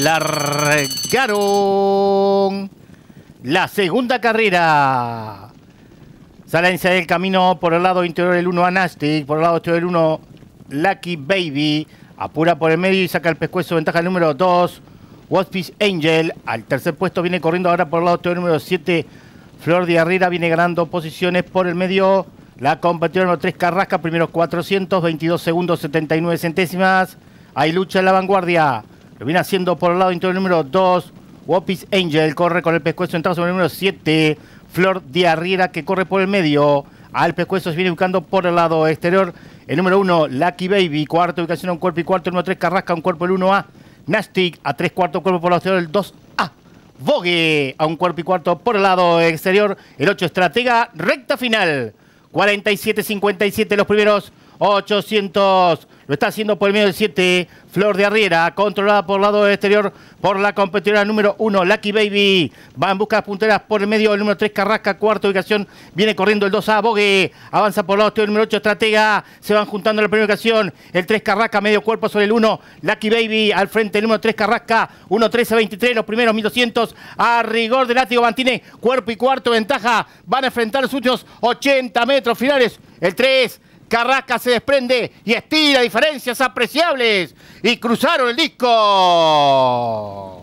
largaron la segunda carrera. Salencia del camino por el lado interior el 1 Anastic, por el lado exterior el 1 Lucky Baby. Apura por el medio y saca el pescuezo. Ventaja el número 2, Waspish Angel. Al tercer puesto viene corriendo ahora por el lado exterior número 7, Flor de Herrera. Viene ganando posiciones por el medio. La competidora número 3, Carrasca. Primeros 400, segundos, 79 centésimas. Hay lucha en la vanguardia. Lo viene haciendo por el lado interior número 2. Wopis Angel corre con el pescuezo entrado sobre el número 7. Flor de Arriera que corre por el medio. Al pescuezo se viene buscando por el lado exterior. El número 1, Lucky Baby. Cuarta ubicación a un cuerpo y cuarto. El número 3, Carrasca, un cuerpo el 1A. Nastic a tres cuartos cuerpo por el lado exterior. El 2A. Vogue a un cuerpo y cuarto por el lado exterior. El 8, Estratega, recta final. 47-57 los primeros 800. Lo está haciendo por el medio del 7. Flor de Arriera, controlada por el lado exterior por la competidora número 1, Lucky Baby. Va en busca de punteras por el medio, el número 3, Carrasca, cuarta ubicación. Viene corriendo el 2A, Bogue. Avanza por el lado exterior, el número 8, Estratega. Se van juntando en la primera ubicación, El 3, Carrasca, medio cuerpo sobre el 1. Lucky Baby al frente, el número 3, Carrasca. 1, 13, 23, los primeros 1200. A rigor de látigo, mantiene cuerpo y cuarto, ventaja. Van a enfrentar los últimos 80 metros finales. El 3, Carrasca se desprende y estira diferencias apreciables. Y cruzaron el disco.